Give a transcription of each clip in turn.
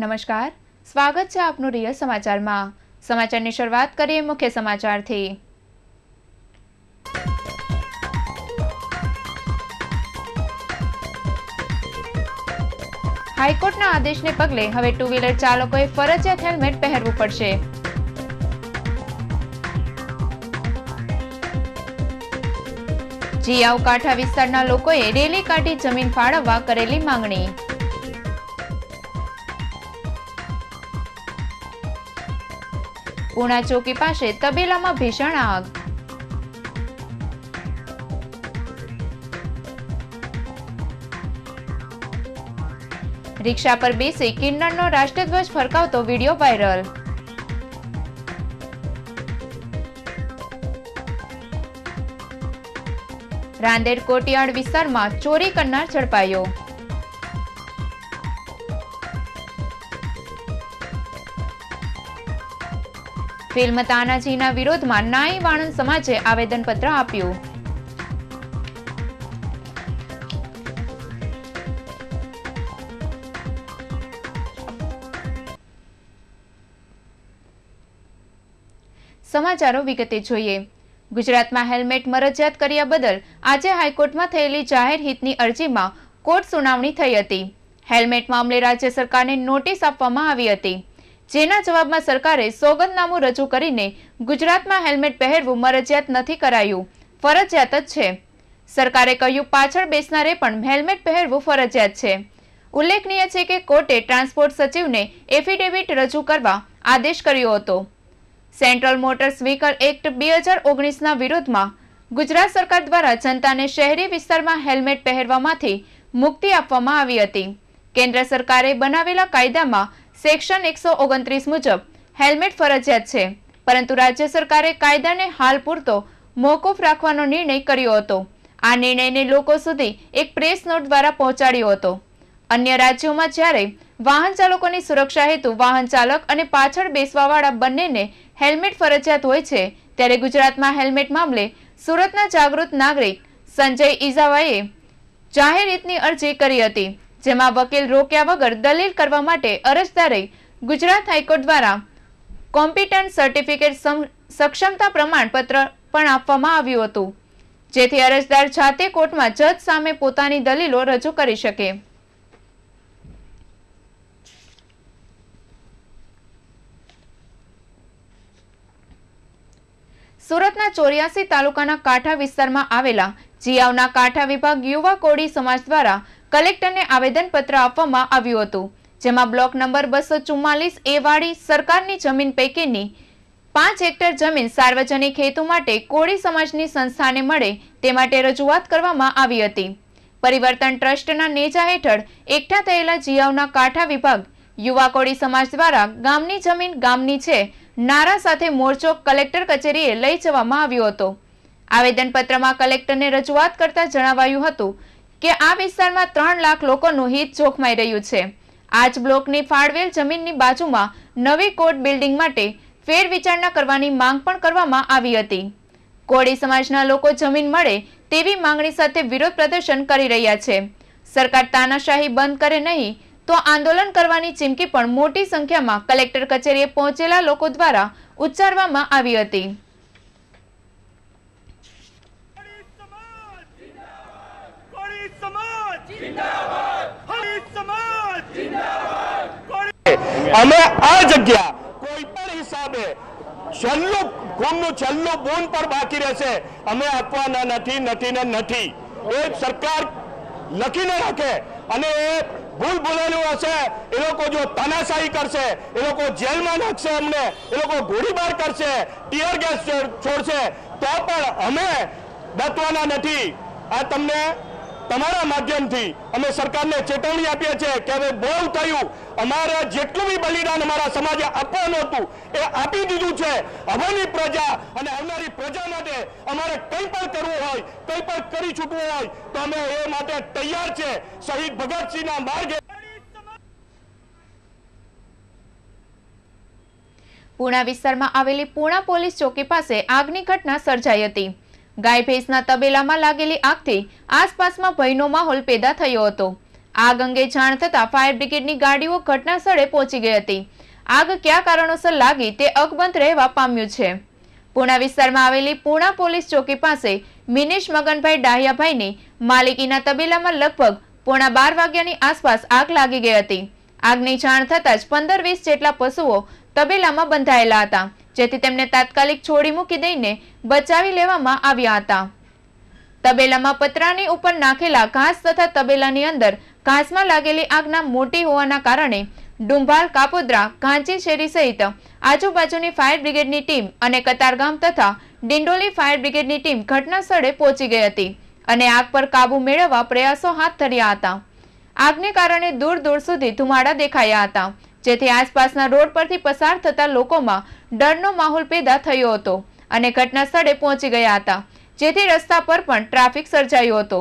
નમસ્કાર સ્વાગત છે આપનું રિયલ સમાચારમાં સમાચારની શરૂઆત કરીએ મુખ્ય સમાચારથી હાઈકોર્ટના આદેશને પગલે હવે ટુ વ્હીલર ચાલકોએ ફરજિયાત હેલ્મેટ પહેરવું પડશે જીયાવ કાંઠા વિસ્તારના લોકોએ રેલી કાઢી જમીન ફાળવવા કરેલી માંગણી પૂર્ણા ચોકી પાસે તબેલામાં ભીષણ આગ રિક્ષા પર બેસી કિન્નરનો રાષ્ટ્રધ્વજ ફરકાવતો વિડીયો વાયરલ રાંદેર કોટિયાળ વિસ્તારમાં ચોરી કરનાર ઝડપાયો ફિલ્મ તાનાજીના વિરોધમાં નાઈ વાણંદ સમાજે આવેદનપત્ર આપ્યું સમાચારો વિગતે જોઈએ ગુજરાતમાં હેલ્મેટ મરજિયાત કર્યા બદલ આજે હાઈકોર્ટમાં થયેલી જાહેર હિતની અરજીમાં કોર્ટ સુનાવણી થઈ હતી હેલ્મેટ મામલે રાજ્ય સરકારને નોટિસ આપવામાં આવી હતી જેના જવાબમાં સરકારે સોગંદનામું રજૂ કરીને ગુજરાતમાં હેલ્મેટ પહેરવું મરજિયાત નથી કરાયું ફરજિયાત જ છે સરકારે કહ્યું પાછળ બેસનારે પણ હેલ્મેટ પહેરવું ફરજિયાત છે ઉલ્લેખનીય છે કે કોર્ટે ટ્રાન્સપોર્ટ સચિવને એફિડેવિટ રજૂ કરવા આદેશ કર્યો હતો સેન્ટ્રલ મોટર્સ વ્હીકલ એક્ટ બે હજાર ઓગણીસના વિરોધમાં ગુજરાત સરકાર દ્વારા જનતાને શહેરી વિસ્તારમાં હેલ્મેટ પહેરવામાંથી મુક્તિ આપવામાં આવી હતી કેન્દ્ર સરકારે બનાવેલા કાયદામાં સેક્શન એકસો ઓગણત્રીસ મુજબ હેલ્મેટ ફરજિયાત છે પરંતુ રાજ્ય સરકારે કાયદાને હાલ પૂરતો મોકૂફ રાખવાનો નિર્ણય કર્યો હતો આ નિર્ણયને લોકો સુધી એક પ્રેસ નોટ દ્વારા પહોંચાડ્યો હતો અન્ય રાજ્યોમાં જ્યારે વાહન ચાલકોની સુરક્ષા હેતુ વાહન ચાલક અને પાછળ બેસવાવાળા બંનેને હેલ્મેટ ફરજિયાત હોય છે ત્યારે ગુજરાતમાં હેલ્મેટ મામલે સુરતના જાગૃત નાગરિક સંજય ઇઝાવાએ જાહેર રીતની અરજી કરી હતી જેમાં વકીલ રોક્યા વગર દલીલ કરવા માટે અરજદારે ગુજરાત હાઈકોર્ટ દ્વારા કોમ્પિટન્ટ સર્ટિફિકેટ સક્ષમતા પ્રમાણપત્ર પણ આપવામાં આવ્યું હતું જેથી અરજદાર જાતે કોર્ટમાં જજ સામે પોતાની દલીલો રજૂ કરી શકે સુરતના ચોર્યાસી તાલુકાના કાંઠા વિસ્તારમાં આવેલા જીયાવના કાંઠા વિભાગ યુવા કોળી સમાજ દ્વારા કલેક્ટરને આવેદનપત્ર આપવામાં આવ્યું હતું જેમાં બ્લોક નંબર બસો ચુમ્માલીસ એ વાળી સરકારની જમીન પૈકીની પાંચ હેક્ટર જમીન સાર્વજનિક હેતુ માટે કોળી સમાજની સંસ્થાને મળે તે માટે રજૂઆત કરવામાં આવી હતી પરિવર્તન ટ્રસ્ટના નેજા હેઠળ એકઠા થયેલા જીયાવના કાંઠા વિભાગ યુવા કોળી સમાજ દ્વારા ગામની જમીન ગામની છે નારા સાથે મોરચો કલેક્ટર કચેરીએ લઈ જવામાં આવ્યો હતો આવેદનપત્રમાં કલેક્ટરને રજૂઆત કરતા જણાવાયું હતું કે આ વિસ્તારમાં ત્રણ લાખ લોકોનું હિત જોખમાઈ રહ્યું છે આજ બ્લોકની ફાળવેલ જમીનની બાજુમાં નવી કોર્ટ બિલ્ડિંગ માટે ફેરવિચારણા કરવાની માંગ પણ કરવામાં આવી હતી કોળી સમાજના લોકો જમીન મળે તેવી માંગણી સાથે વિરોધ પ્રદર્શન કરી રહ્યા છે સરકાર તાનાશાહી બંધ કરે નહીં તો આંદોલન કરવાની ચીમકી પણ મોટી સંખ્યામાં કલેક્ટર કચેરીએ પહોંચેલા લોકો દ્વારા ઉચ્ચારવામાં આવી હતી અમે આ જગ્યા કોઈ પણ હિસાબે છેલ્લું કોમનું છેલ્લું બૂન પર બાકી રહેશે અમે આપવાના નથી નથી ને નથી એ સરકાર લખીને રાખે અને એ ભૂલ ભૂલેલું હશે એ લોકો જો તનાશાહી કરશે એ લોકો જેલમાં નાખશે અમને એ લોકો ગોળીબાર કરશે ટીયર ગેસ છોડશે તો પણ અમે બચવાના નથી આ તમને તમારા માધ્યમથી અમે સરકારને ચેતવણી આપીએ છીએ કે હવે બહુ થયું અમારે જેટલું બી બલિદાન અમારા સમાજે આપવાનું હતું એ આપી દીધું છે હવેની પ્રજા અને અમારી પ્રજા માટે અમારે કંઈ પણ કરવું હોય કંઈ પણ કરી છૂટવું હોય તો અમે એ માટે તૈયાર છે શહીદ ભગતસિંહના માર્ગે પૂણા વિસ્તારમાં આવેલી પૂણા પોલીસ ચોકી પાસે આગની ઘટના સર્જાઈ હતી ગાય ભેંસના તબેલામાં લાગેલી આગથી આસપાસમાં ભયનો માહોલ પેદા થયો હતો આગ અંગે જાણ થતાં ફાયર બ્રિગેડની ગાડીઓ ઘટના સ્થળે પહોંચી ગઈ હતી આગ કયા કારણોસર લાગી તે અકબંધ રહેવા પામ્યું છે પૂણા વિસ્તારમાં આવેલી પૂણા પોલીસ ચોકી પાસે મિનેશ મગનભાઈ ડાહિયાભાઈને માલિકીના તબેલામાં લગભગ પોણા બાર વાગ્યાની આસપાસ આગ લાગી ગઈ હતી આગની જાણ થતાં જ પંદર વીસ જેટલા પશુઓ તબેલામાં બંધાયેલા હતા જેથી તેમને તાત્કાલિક છોડી મૂકી દઈને બચાવી લેવામાં આવ્યા હતા તબેલામાં પતરાની ઉપર નાખેલા ઘાસ તથા તબેલાની અંદર ઘાસમાં લાગેલી આગના મોટી હોવાના કારણે ડુંભાલ કાપોદ્રા ઘાંચી શેરી સહિત આજુબાજુની ફાયર બ્રિગેડની ટીમ અને કતારગામ તથા ડિંડોલી ફાયર બ્રિગેડની ટીમ ઘટના સ્થળે પહોંચી ગઈ હતી અને આગ પર કાબુ મેળવવા પ્રયાસો હાથ ધર્યા હતા આગને કારણે દૂર દૂર સુધી ધુમાડા દેખાયા હતા જેથી આસપાસના રોડ પરથી પસાર થતા લોકોમાં ડરનો માહોલ પેદા થયો હતો અને ઘટના સ્થળે પહોંચી ગયા હતા જેથી રસ્તા પર પણ ટ્રાફિક સર્જાયો હતો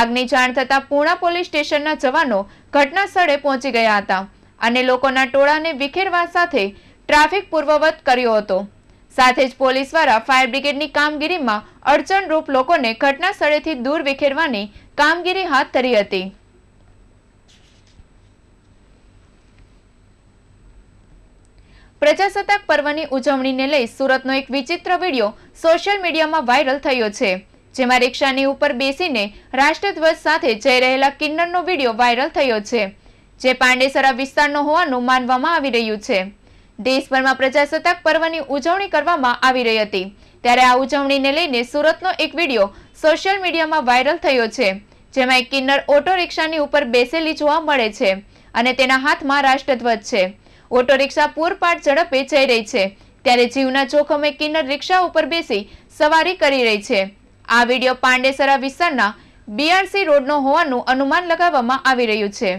આગની જાણ થતાં પૂર્ણા પોલીસ સ્ટેશનના જવાનો ઘટના સ્થળે પહોંચી ગયા હતા અને લોકોના ટોળાને વિખેરવા સાથે ટ્રાફિક પૂર્વવત કર્યો હતો સાથે જ પોલીસ દ્વારા ફાયર બ્રિગેડની કામગીરીમાં અડચણરૂપ લોકોને ઘટના સ્થળેથી દૂર વિખેરવાની કામગીરી હાથ ધરી હતી પ્રજાસત્તાક પર્વની ઉજવણીને લઈ સુરતનો એક વિચિત્ર વિડીયો સોશિયલ મીડિયામાં વાયરલ થયો છે જેમાં રિક્ષાની ઉપર બેસીને રાષ્ટ્રધ્વજ સાથે જઈ રહેલા કિન્નરનો વિડીયો વાયરલ થયો છે જે પાંડેસરા વિસ્તારનો હોવાનું માનવામાં આવી રહ્યું છે દેશભરમાં પ્રજાસત્તાક પર્વની ઉજવણી કરવામાં આવી રહી હતી ત્યારે આ ઉજવણીને લઈને સુરતનો એક વિડીયો સોશિયલ મીડિયામાં વાયરલ થયો છે જેમાં એક કિન્નર ઓટો રિક્ષાની ઉપર બેસેલી જોવા મળે છે અને તેના હાથમાં રાષ્ટ્રધ્વજ છે ઓટો રિક્ષા પૂરપાટ ઝડપે જઈ રહી છે ત્યારે જીવના જોખમે કિન્નર રિક્ષા ઉપર બેસી સવારી કરી રહી છે આ વિડીયો પાંડેસરા વિસ્તારના બીઆરસી રોડનો હોવાનું અનુમાન લગાવવામાં આવી રહ્યું છે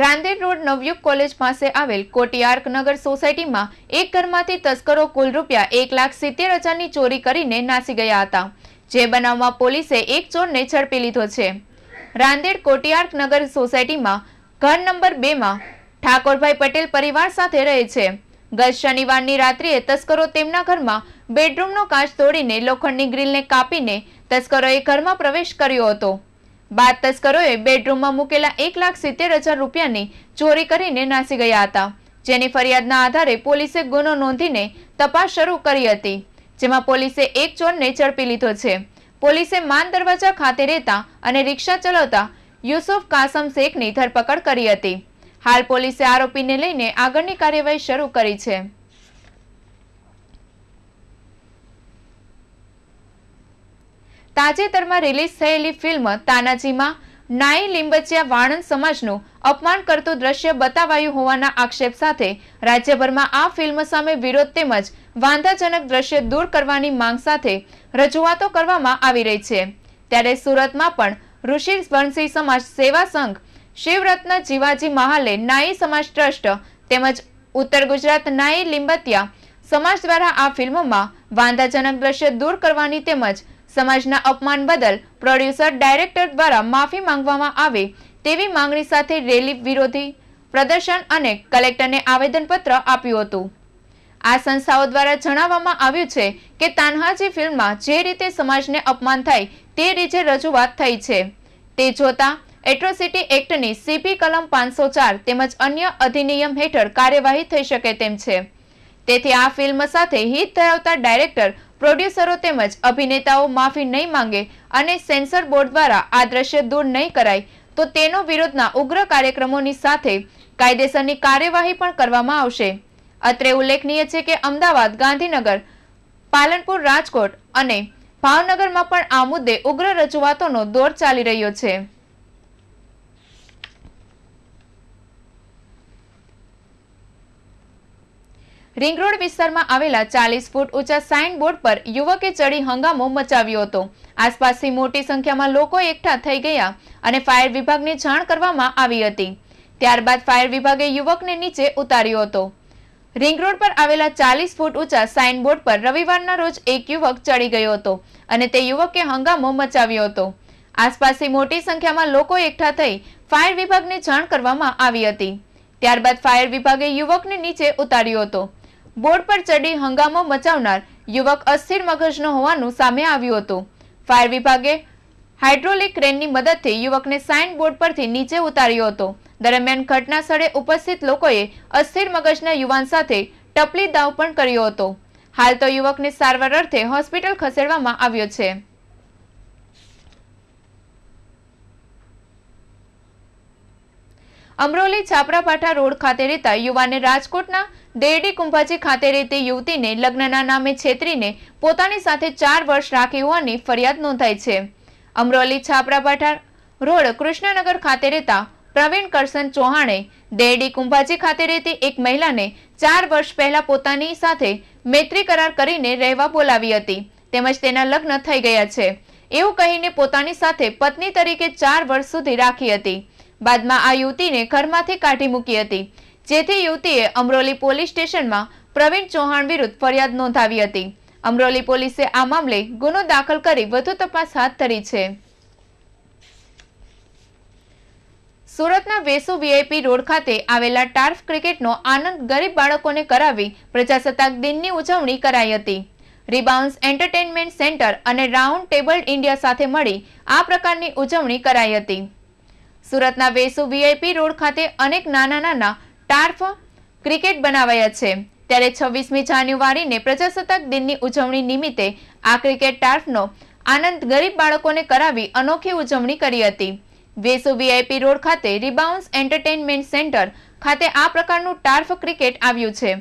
રાંદેર રોડ નવયુગ કોલેજ પાસે આવેલ કોટિયાર્ક નગર સોસાયટીમાં એક ઘરમાંથી તસ્કરો કુલ રૂપિયા એક લાખ સિત્તેર હજારની ચોરી કરીને નાસી ગયા હતા જે બનાવમાં પોલીસે એક ચોરને ઝડપી લીધો છે રાંદેર કોટિયાર્ક નગર સોસાયટીમાં ઘર નંબર બેમાં ઠાકોરભાઈ પટેલ પરિવાર સાથે રહે છે ગત શનિવારની રાત્રિએ તસ્કરો તેમના ઘરમાં બેડરૂમનો કાચ તોડીને લોખંડની ગ્રીલને કાપીને તસ્કરોએ ઘરમાં પ્રવેશ કર્યો હતો બાદ તસ્કરોએ બેડરૂમમાં મૂકેલા એક લાખ સિત્તેર હજાર રૂપિયાની ચોરી કરીને નાસી ગયા હતા જેની ફરિયાદના આધારે પોલીસે ગુનો નોંધીને તપાસ શરૂ કરી હતી જેમાં પોલીસે એક ચોરને ઝડપી લીધો છે પોલીસે માન દરવાજા ખાતે રહેતા અને રિક્ષા ચલાવતા યુસુફ કાસમ શેખની ધરપકડ કરી હતી હાલ પોલીસે આરોપીને લઈને આગળની કાર્યવાહી શરૂ કરી છે તાજેતરમાં રિલીઝ થયેલી ફિલ્મ તાનાજીમાં નાઈ લીંબચિયા વાણંદ સમાજનું અપમાન કરતું દ્રશ્ય બતાવાયું હોવાના આક્ષેપ સાથે રાજ્યભરમાં આ ફિલ્મ સામે વિરોધ તેમજ વાંધાજનક દ્રશ્ય દૂર કરવાની માંગ સાથે રજૂઆતો કરવામાં આવી રહી છે ત્યારે સુરતમાં પણ ઋષિ વંશી સમાજ સેવા સંઘ શિવરત્ન જીવાજી મહાલે નાઈ સમાજ ટ્રસ્ટ તેમજ ઉત્તર ગુજરાત નાઈ લિંબતિયા સમાજ દ્વારા આ ફિલ્મમાં વાંધાજનક દ્રશ્ય દૂર કરવાની તેમજ સમાજના અપમાન બદલ પ્રોડ્યુસર ડાયરેક્ટર દ્વારા માફી માંગવામાં આવે તેવી માંગણી સાથે રેલી વિરોધી પ્રદર્શન અને કલેક્ટરને આવેદનપત્ર આપ્યું હતું આ સંસ્થાઓ દ્વારા જણાવવામાં આવ્યું છે કે તાન્હાજી ફિલ્મમાં જે રીતે સમાજને અપમાન થાય તે રીતે રજૂઆત થઈ છે તે જોતા એટ્રોસિટી એક્ટની સીપી કલમ પાંચસો ચાર તેમજ અન્ય અધિનિયમ હેઠળ કાર્યવાહી થઈ શકે તેમ છે તેથી આ ફિલ્મ સાથે હિત ધરાવતા ડાયરેક્ટર પ્રોડ્યુસરો તેમજ અભિનેતાઓ માફી નહીં માંગે અને સેન્સર બોર્ડ દ્વારા આ દ્રશ્ય દૂર નહીં કરાય તો તેનો વિરોધના ઉગ્ર કાર્યક્રમોની સાથે કાયદેસરની કાર્યવાહી પણ કરવામાં આવશે અત્રે ઉલ્લેખનીય છે કે અમદાવાદ ગાંધીનગર પાલનપુર રાજકોટ અને ભાવનગરમાં પણ આ મુદ્દે ઉગ્ર રજૂઆતોનો દોર ચાલી રહ્યો છે રિંગ રોડ વિસ્તારમાં આવેલા ચાલીસ ફૂટ ઊંચા સાઇન બોર્ડ પર યુવકે ચડી હંગામો મચાવ્યો હતો આસપાસથી મોટી સંખ્યામાં લોકો એકઠા થઈ ગયા અને ફાયર વિભાગને જાણ કરવામાં આવી હતી ત્યારબાદ ફાયર વિભાગે યુવકને નીચે ઉતાર્યો હતો રિંગ રોડ પર આવેલા ચાલીસ ફૂટ ઊંચા સાઇનબોર્ડ પર રવિવારના રોજ એક યુવક ચડી ગયો હતો અને તે યુવકે હંગામો મચાવ્યો હતો આસપાસથી મોટી સંખ્યામાં લોકો એકઠા થઈ ફાયર વિભાગને જાણ કરવામાં આવી હતી ત્યારબાદ ફાયર વિભાગે યુવકને નીચે ઉતાર્યો હતો બોર્ડ પર ચડી હંગામો મચાવનાર યુવક અસ્થિર મગજનો હોવાનું સામે આવ્યું હતું ફાયર વિભાગે હાઇડ્રોલિક ક્રેનની મદદથી યુવકને સાઇન બોર્ડ પરથી નીચે ઉતાર્યો હતો દરમિયાન ઘટના સ્થળે ઉપસ્થિત લોકોએ અસ્થિર મગજના યુવાન સાથે ટપલી દાવ પણ કર્યો હતો હાલ તો યુવકને સારવાર અર્થે હોસ્પિટલ ખસેડવામાં આવ્યો છે અમરોલી છાપરાપાઠા રોડ ખાતે રહેતા યુવાને રાજકોટના દેરડી કુંભાજી ખાતે રહેતી યુવતીને લગ્નના નામે છેતરીને પોતાની સાથે ચાર વર્ષ રાખી હોવાની ફરિયાદ નોંધાઈ છે અમરોલી છાપરાપાઠા રોડ કૃષ્ણનગર ખાતે રહેતા પ્રવીણ કરશન ચૌહાણે દેરડી કુંભાજી ખાતે રહેતી એક મહિલાને ચાર વર્ષ પહેલા પોતાની સાથે મૈત્રી કરાર કરીને રહેવા બોલાવી હતી તેમજ તેના લગ્ન થઈ ગયા છે એવું કહીને પોતાની સાથે પત્ની તરીકે ચાર વર્ષ સુધી રાખી હતી બાદમાં આ યુવતીને ઘરમાંથી કાઢી મૂકી હતી જેથી યુવતીએ અમરોલી પોલીસ સ્ટેશનમાં પ્રવીણ ચૌહાણ વિરુદ્ધ ફરિયાદ નોંધાવી હતી અમરોલી પોલીસે આ મામલે ગુનો દાખલ કરી વધુ તપાસ હાથ ધરી છે સુરતના વેસુ વીઆઈપી રોડ ખાતે આવેલા ટાર્ફ ક્રિકેટનો આનંદ ગરીબ બાળકોને કરાવી પ્રજાસત્તાક દિનની ઉજવણી કરાઈ હતી રિબાઉન્સ એન્ટરટેનમેન્ટ સેન્ટર અને રાઉન્ડ ટેબલ ઇન્ડિયા સાથે મળી આ પ્રકારની ઉજવણી કરાઈ હતી સુરતના વેસુ વીઆઈપી રોડ ખાતે અનેક નાના નાના ટાર્ફ ક્રિકેટ બનાવાયા છે ત્યારે છવ્વીસમી જાન્યુઆરીને પ્રજાસત્તાક દિનની ઉજવણી નિમિત્તે આ ક્રિકેટ ટાર્ફનો આનંદ ગરીબ બાળકોને કરાવી અનોખી ઉજવણી કરી હતી વેસુ વીઆઈપી રોડ ખાતે રિબાઉન્સ એન્ટરટેનમેન્ટ સેન્ટર ખાતે આ પ્રકારનું ટાર્ફ ક્રિકેટ આવ્યું છે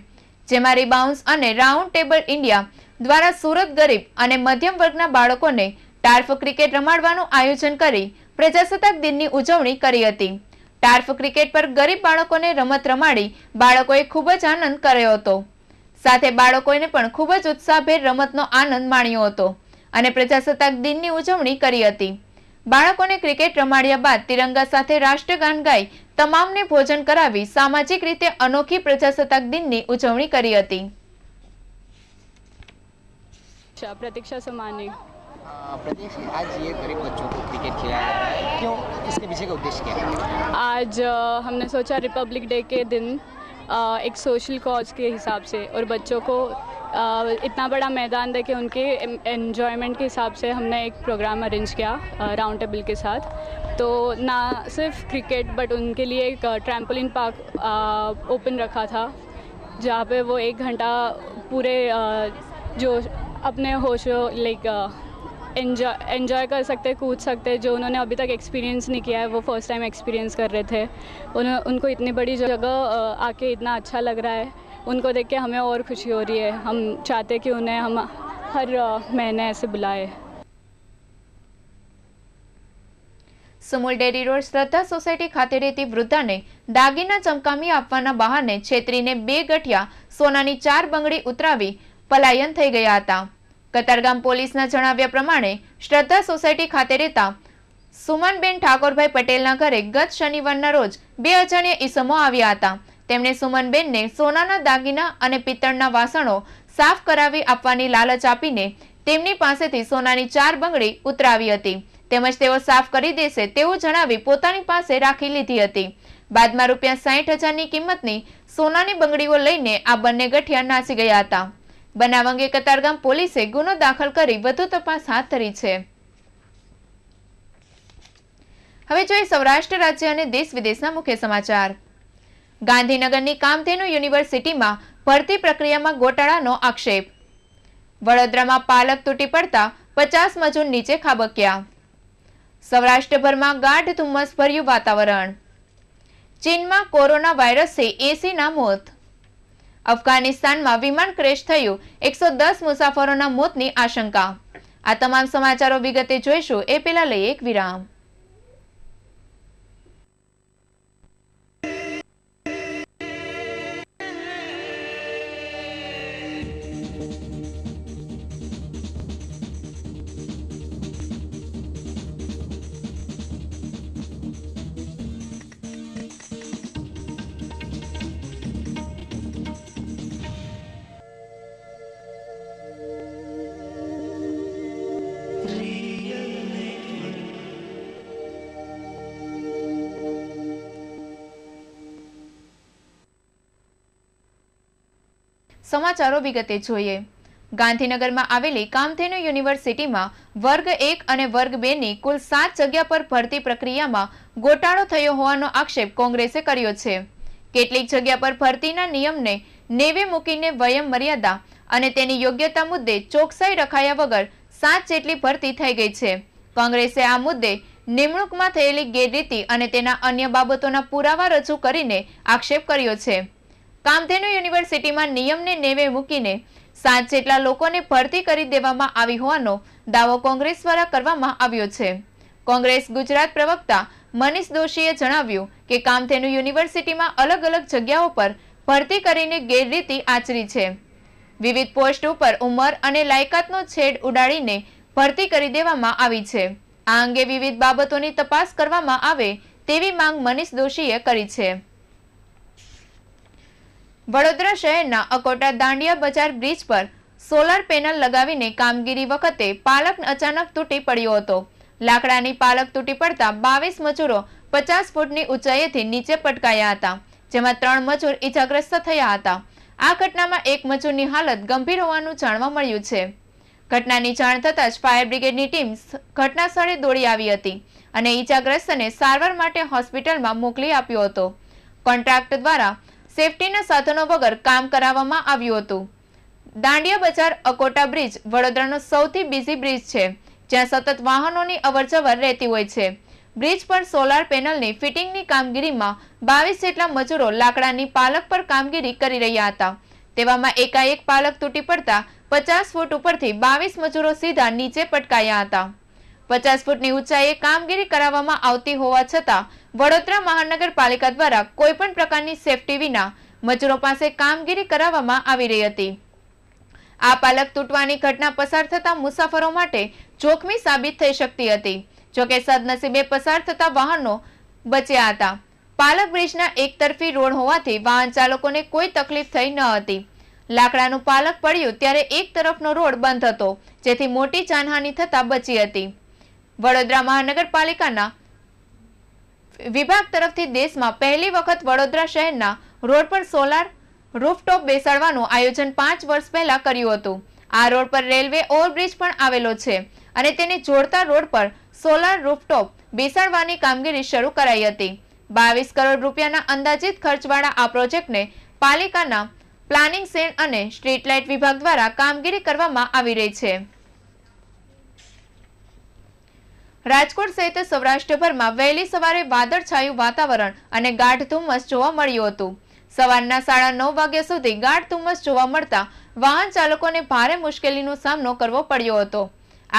જેમાં રિબાઉન્સ અને રાઉન્ડ ટેબલ ઇન્ડિયા દ્વારા સુરત ગરીબ અને મધ્યમ વર્ગના બાળકોને ટાર્ફ ક્રિકેટ રમાડવાનું આયોજન કરી પ્રજાસત્તાક દિનની ઉજવણી કરી હતી ટાર્ફ ક્રિકેટ પર ગરીબ બાળકોને રમત રમાડી બાળકોએ ખૂબ જ આનંદ કર્યો હતો સાથે બાળકોને પણ ખૂબ જ ઉત્સાહભેર રમતનો આનંદ માણ્યો હતો અને પ્રજાસત્તાક દિનની ઉજવણી કરી હતી બાળકોને ક્રિકેટ રમાડ્યા બાદ તિરંગા સાથે રાષ્ટ્રગાન ગાઈ તમામને ભોજન કરાવી સામાજિક રીતે અનોખી પ્રજાસત્તાક દિનની ઉજવણી કરી હતી પ્રતીક્ષા સમાની પ્રતીક્ષા આજ ગરીબ બચ્ચો ક્રિકેટ ખિલાયા इसके पीछे का उद्देश्य क्या है आज हमने सोचा रिपब्लिक डे के दिन एक सोशल कॉज के हिसाब से और बच्चों को इतना बड़ा मैदान दे के उनके एन्जॉयमेंट के हिसाब से हमने एक प्रोग्राम अरेंज किया राउंड टेबल के साथ तो ना सिर्फ क्रिकेट बट उनके लिए एक ट्रैम्पोलिन पार्क ओपन रखा था जहाँ पे वो एक घंटा पूरे जो अपने होश लाइक एंजॉय कर सकते कूद सकते जो उन्होंने अभी तक एक्सपीरियंस नहीं किया है वो फर्स्ट टाइम एक्सपीरियंस कर रहे थे उन, उनको इतनी बड़ी जगह आके इतना अच्छा लग रहा है उनको देख के हमें और खुशी हो रही है हम चाहते कि उन्हें हम हर महीने ऐसे बुलाए Sumul dairy road Shraddha society खाते रहती वृद्धा ने વૃદ્ધાને चमकामी आप बहाने छतरी ने बे गठिया सोना चार बंगड़ी उतरा पलायन थी गया था કતારગામ પોલીસના જણાવ્યા પ્રમાણે શ્રદ્ધા સોસાયટી ખાતે રહેતા સુમનબેન ઠાકોરભાઈ પટેલના ઘરે ગત શનિવારના રોજ બે અજાણ્યા ઈસમો આવ્યા હતા તેમણે સુમનબેનને સોનાના દાગીના અને પિત્તળના વાસણો સાફ કરાવી આપવાની લાલચ આપીને તેમની પાસેથી સોનાની ચાર બંગડી ઉતરાવી હતી તેમજ તેઓ સાફ કરી દેશે તેવું જણાવી પોતાની પાસે રાખી લીધી હતી બાદમાં રૂપિયા સાહીઠ હજારની કિંમતની સોનાની બંગડીઓ લઈને આ બંને ગઠિયા નાસી ગયા હતા બનાવ અંગે કતારગામ પોલીસે ગુનો દાખલ કરી વધુ તપાસ હાથ ધરી છે હવે જોઈએ સૌરાષ્ટ્ર રાજ્ય અને દેશ વિદેશના મુખ્ય સમાચાર ગાંધીનગરની કામધેનુ યુનિવર્સિટીમાં ભરતી પ્રક્રિયામાં ગોટાળાનો આક્ષેપ વડોદરામાં પાલક તૂટી પડતા પચાસ મજૂર નીચે ખાબક્યા સૌરાષ્ટ્રભરમાં ગાઢ ધુમ્મસ ભર્યું વાતાવરણ ચીનમાં કોરોના વાયરસથી એસીના મોત અફઘાનિસ્તાનમાં વિમાન ક્રેશ થયું એકસો દસ મુસાફરોના મોતની આશંકા આ તમામ સમાચારો વિગતે જોઈશું એ પહેલા લઈએ એક વિરામ સમાચારો વિગતે જોઈએ ગાંધીનગરમાં આવેલી કામધેનુ યુનિવર્સિટીમાં વર્ગ એક અને વર્ગ બેની કુલ સાત જગ્યા પર ભરતી પ્રક્રિયામાં ગોટાળો થયો હોવાનો આક્ષેપ કોંગ્રેસે કર્યો છે કેટલીક જગ્યા પર ભરતીના નિયમને નેવે મૂકીને વયમ મર્યાદા અને તેની યોગ્યતા મુદ્દે ચોકસાઈ રખાયા વગર સાત જેટલી ભરતી થઈ ગઈ છે કોંગ્રેસે આ મુદ્દે નિમણૂકમાં થયેલી ગેરરીતિ અને તેના અન્ય બાબતોના પુરાવા રજૂ કરીને આક્ષેપ કર્યો છે કામધેનુ યુનિવર્સિટીમાં નિયમને નેવે મૂકીને સાત જેટલા લોકોને ભરતી કરી દેવામાં આવી હોવાનો દાવો કોંગ્રેસ દ્વારા કરવામાં આવ્યો છે કોંગ્રેસ ગુજરાત પ્રવક્તા મનીષ દોશીએ જણાવ્યું કે કામધેનુ યુનિવર્સિટીમાં અલગ અલગ જગ્યાઓ પર ભરતી કરીને ગેરરીતિ આચરી છે વિવિધ પોસ્ટ ઉપર ઉંમર અને લાયકાતનો છેડ ઉડાડીને ભરતી કરી દેવામાં આવી છે આ અંગે વિવિધ બાબતોની તપાસ કરવામાં આવે તેવી માંગ મનીષ દોશીએ કરી છે વડોદરા શહેરના અકોટા દાંડિયા બજાર બ્રિજ પર સોલર પેનલ લગાવીને કામગીરી વખતે પાલક અચાનક તૂટી પડ્યો હતો લાકડાની પાલક તૂટી પડતા બાવીસ મજૂરો પચાસ ફૂટની ઊંચાઈએથી નીચે પટકાયા હતા જેમાં ત્રણ મજૂર ઇજાગ્રસ્ત થયા હતા આ ઘટનામાં એક મજૂરની હાલત ગંભીર હોવાનું જાણવા મળ્યું છે ઘટનાની જાણ થતાં જ ફાયર બ્રિગેડની ટીમ ઘટનાસ્થળે દોડી આવી હતી અને ઇજાગ્રસ્તને સારવાર માટે હોસ્પિટલમાં મોકલી આપ્યો હતો કોન્ટ્રાક્ટ દ્વારા સેફટીના સાધનો વગર કામ કરાવવામાં આવ્યું હતું દાંડિયા બજાર અકોટા બ્રિજ વડોદરાનો સૌથી બીઝી બ્રિજ છે જ્યાં સતત વાહનોની અવરજવર રહેતી હોય છે બ્રિજ પર સોલાર પેનલની ફિટિંગની કામગીરીમાં બાવીસ જેટલા મજૂરો લાકડાની પાલક પર કામગીરી કરી રહ્યા હતા તેવામાં એકાએક પાલક તૂટી પડતા પચાસ ફૂટ ઉપરથી બાવીસ મજૂરો સીધા નીચે પટકાયા હતા પચાસ ફૂટની ઊંચાઈએ કામગીરી કરાવવામાં આવતી હોવા છતાં વડોદરા મહાનગરપાલિકા દ્વારા કોઈપણ પ્રકારની સેફટી વિના મજૂરો પાસે કામગીરી કરાવવામાં આવી રહી હતી આ પાલક તૂટવાની ઘટના પસાર થતા મુસાફરો માટે જોખમી સાબિત થઈ શકતી હતી જોકે સદનસીબે પસાર થતા વાહનો બચ્યા હતા પાલક બ્રિજના એકતરફી રોડ હોવાથી વાહન ચાલકોને કોઈ તકલીફ થઈ ન હતી લાકડાનું પાલક પડ્યું ત્યારે એક તરફનો રોડ બંધ હતો જેથી મોટી જાનહાનિ થતાં બચી હતી વડોદરા મહાનગરપાલિકાના વિભાગ તરફથી દેશમાં પહેલી વખત વડોદરા શહેરના રોડ પર સોલાર રૂફટોપ બેસાડવાનું આયોજન પાંચ વર્ષ પહેલા કર્યું હતું આ રોડ પર રેલવે ઓવરબ્રિજ પણ આવેલો છે અને તેને જોડતા રોડ પર સોલાર રૂફટોપ બેસાડવાની કામગીરી શરૂ કરાઈ હતી બાવીસ કરોડ રૂપિયાના અંદાજિત ખર્ચવાળા આ પ્રોજેક્ટને પાલિકાના પ્લાનિંગ સેલ અને સ્ટ્રીટ લાઇટ વિભાગ દ્વારા કામગીરી કરવામાં આવી રહી છે રાજકોટ સહિત સૌરાષ્ટ્રભરમાં વહેલી સવારે વાદળછાયું વાતાવરણ અને ગાઢ ધુમ્મસ જોવા મળ્યું હતું સવારના સાડા નવ વાગ્યા સુધી ગાઢ ધુમ્મસ જોવા મળતા વાહન ચાલકોને ભારે મુશ્કેલીનો સામનો કરવો પડ્યો હતો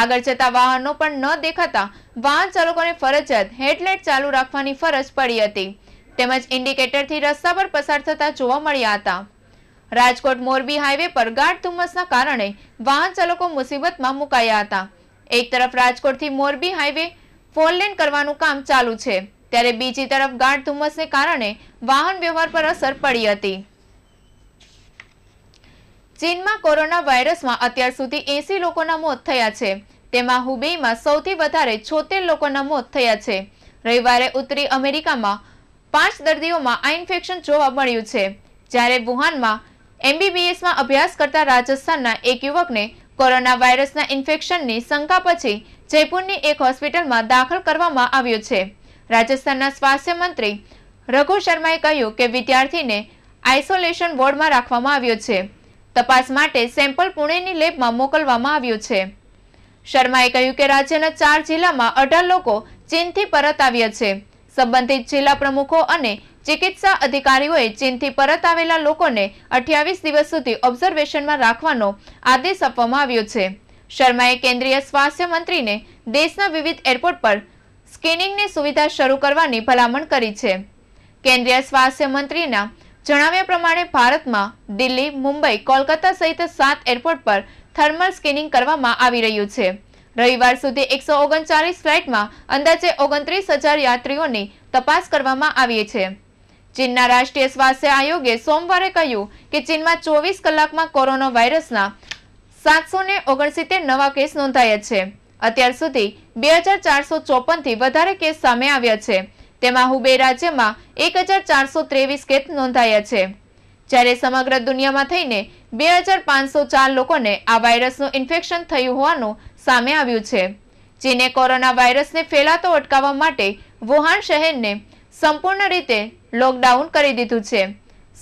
આગળ જતા વાહનો પણ ન દેખાતા વાહન ચાલકોને ફરજિયાત હેડલાઇટ ચાલુ રાખવાની ફરજ પડી હતી તેમજ ઇન્ડિકેટરથી રસ્તા પર પસાર થતા જોવા મળ્યા હતા રાજકોટ મોરબી હાઈવે પર ગાઢ ધુમ્મસના કારણે વાહન ચાલકો મુસીબતમાં મુકાયા હતા એક તરફ રાજકોટથી મોરબી હાઈવે ફોરલેન કરવાનું કામ ચાલુ છે ત્યારે બીજી તરફ ગાઢ ધુમ્મસને કારણે વાહન વ્યવહાર પર અસર પડી હતી ચીનમાં કોરોના વાયરસમાં અત્યાર સુધી એસી લોકોના મોત થયા છે તેમાં હુબેઈમાં સૌથી વધારે છોતેર લોકોના મોત થયા છે રવિવારે ઉત્તરી અમેરિકામાં પાંચ દર્દીઓમાં આ ઇન્ફેક્શન જોવા મળ્યું છે જ્યારે વુહાનમાં એમબીબીએસમાં અભ્યાસ કરતા રાજસ્થાનના એક યુવકને કોરોના વાયરસના ઇન્ફેક્શનની શંકા પછી જયપુરની એક હોસ્પિટલમાં દાખલ કરવામાં આવ્યું છે રાજસ્થાનના સ્વાસ્થ્ય મંત્રી રઘુ શર્માએ કહ્યું કે વિદ્યાર્થીને આઇસોલેશન વોર્ડમાં રાખવામાં આવ્યો છે તપાસ માટે સેમ્પલ પુણેની લેબમાં મોકલવામાં આવ્યું છે શર્માએ કહ્યું કે રાજ્યના ચાર જિલ્લામાં અઢાર લોકો ચીનથી પરત આવ્યા છે સંબંધિત જિલ્લા પ્રમુખો અને ચિકિત્સા અધિકારીઓએ ચીનથી પરત આવેલા લોકોને અઠ્યાવીસ દિવસ સુધી ઓબ્ઝર્વેશનમાં રાખવાનો આદેશ આપવામાં આવ્યો છે શર્માએ કેન્દ્રીય સ્વાસ્થ્ય મંત્રીને દેશના વિવિધ એરપોર્ટ પર સ્કિનિંગની સુવિધા શરૂ કરવાની ભલામણ કરી છે કેન્દ્રીય સ્વાસ્થ્ય મંત્રીના જણાવ્યા પ્રમાણે ભારતમાં દિલ્હી મુંબઈ કોલકાતા સહિત સાત એરપોર્ટ પર થર્મલ સ્કિનિંગ કરવામાં આવી રહ્યું છે રવિવાર સુધી એકસો ઓગણચાલીસ ફ્લાઇટમાં અંદાજે ઓગણત્રીસ હજાર યાત્રીઓની તપાસ કરવામાં આવી છે ચીનના રાષ્ટ્રીય સ્વાસ્થ્ય આયોગે સોમવારે કહ્યું કે ચીનમાં ચોવીસ કલાકમાં કોરોના વાયરસના સાતસો ઓગણસિત્તેર નવા કેસ નોંધાયા છે અત્યાર સુધી બે હજાર ચારસો ચોપનથી વધારે કેસ સામે આવ્યા છે તેમાં હુબે રાજ્યમાં એક હજાર ચારસો ત્રેવીસ કેસ નોંધાયા છે જ્યારે સમગ્ર દુનિયામાં થઈને બે હજાર પાંચસો ચાર લોકોને આ વાયરસનું ઇન્ફેક્શન થયું હોવાનું સામે આવ્યું છે ચીને કોરોના વાયરસને ફેલાતો અટકાવવા માટે વુહાન શહેરને સંપૂર્ણ રીતે લોકડાઉન કરી દીધું છે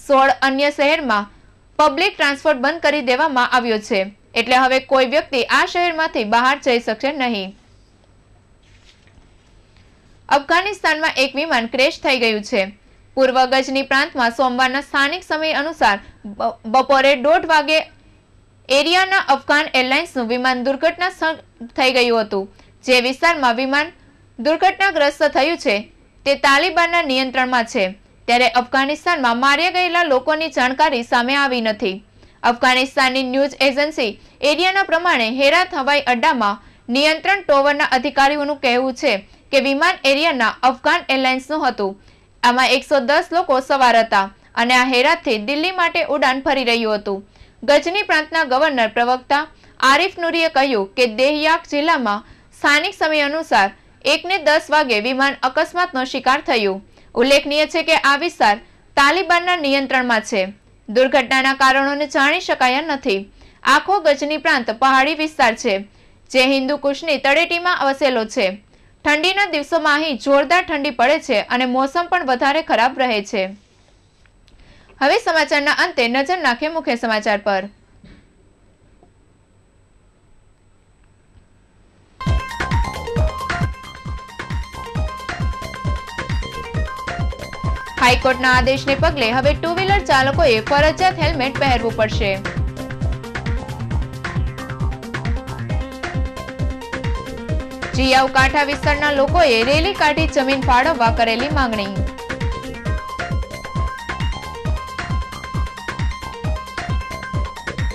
સોળ અન્ય શહેરમાં પબ્લિક ટ્રાન્સપોર્ટ બંધ કરી દેવામાં આવ્યો છે એટલે હવે કોઈ વ્યક્તિ આ શહેરમાંથી બહાર જઈ શકશે નહીં અફઘાનિસ્તાનમાં એક વિમાન ક્રેશ થઈ ગયું છે પૂર્વ ગજની પ્રાંતમાં સોમવારના સ્થાનિક સમય અનુસાર બપોરે દોઢ વાગે એરિયાના અફઘાન એરલાઇન્સનું વિમાન દુર્ઘટના થઈ ગયું હતું જે વિસ્તારમાં વિમાન દુર્ઘટનાગ્રસ્ત થયું છે તે તાલિબાનના નિયંત્રણમાં છે ત્યારે અફઘાનિસ્તાનમાં માર્યા ગયેલા લોકોની જાણકારી સામે આવી નથી અફઘાનિસ્તાનની ન્યૂઝ એજન્સી એરિયાના પ્રમાણે હેરાત હવાઈ અડ્ડામાં નિયંત્રણ ટોવરના અધિકારીઓનું કહેવું છે કે વિમાન એરિયાના અફઘાન એરલાઇન્સનું હતું આમાં એકસો લોકો સવાર હતા અને આ હેરાતથી દિલ્હી માટે ઉડાન ફરી રહ્યું હતું ગજની પ્રાંતના ગવર્નર પ્રવક્તા આરિફ નુરીએ કહ્યું કે દેહયાક જિલ્લામાં સ્થાનિક સમય અનુસાર એકને દસ વાગે વિમાન અકસ્માતનો શિકાર થયું ઉલ્લેખનીય છે કે આ વિસ્તાર તાલિબાનના નિયંત્રણમાં છે દુર્ઘટનાના કારણોને જાણી શકાયા નથી આખો ગજની પ્રાંત પહાડી વિસ્તાર છે જે હિન્દુ કુશની તળેટીમાં વસેલો છે ઠંડીના દિવસોમાં અહીં જોરદાર ઠંડી પડે છે અને મોસમ પણ વધારે ખરાબ રહે છે હવે સમાચારના અંતે નજર નાખે મુખ્ય સમાચાર પર હાઈકોર્ટના આદેશને પગલે હવે ટુ વ્હીલર ચાલકોએ ફરજિયાત હેલ્મેટ પહેરવું પડશે જીયાવ કાંઠા વિસ્તારના લોકોએ રેલી કાઢી જમીન ફાળવવા કરેલી માંગણી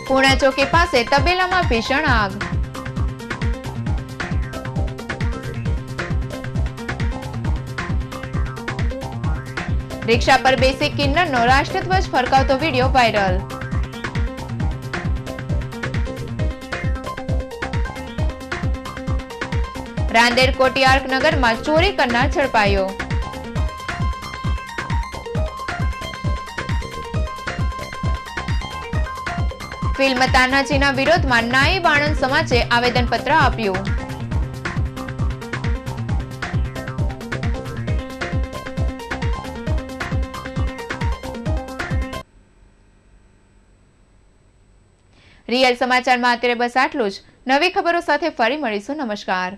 પૂણા ચોકી પાસે તબેલામાં ભીષણ આગ રિક્ષા પર બેસી કિન્નરનો રાષ્ટ્રધ્વજ ફરકાવતો વિડીયો વાયરલ રાંદેર કોટિયાર્ક નગરમાં ચોરી કરનાર ઝડપાયો ફિલ્મ તાનાજીના વિરોધમાં નાઈ વાણંદ સમાજે આવેદનપત્ર આપ્યું રિયલ સમાચારમાં અત્યારે બસ આટલું જ નવી ખબરો સાથે ફરી મળીશું નમસ્કાર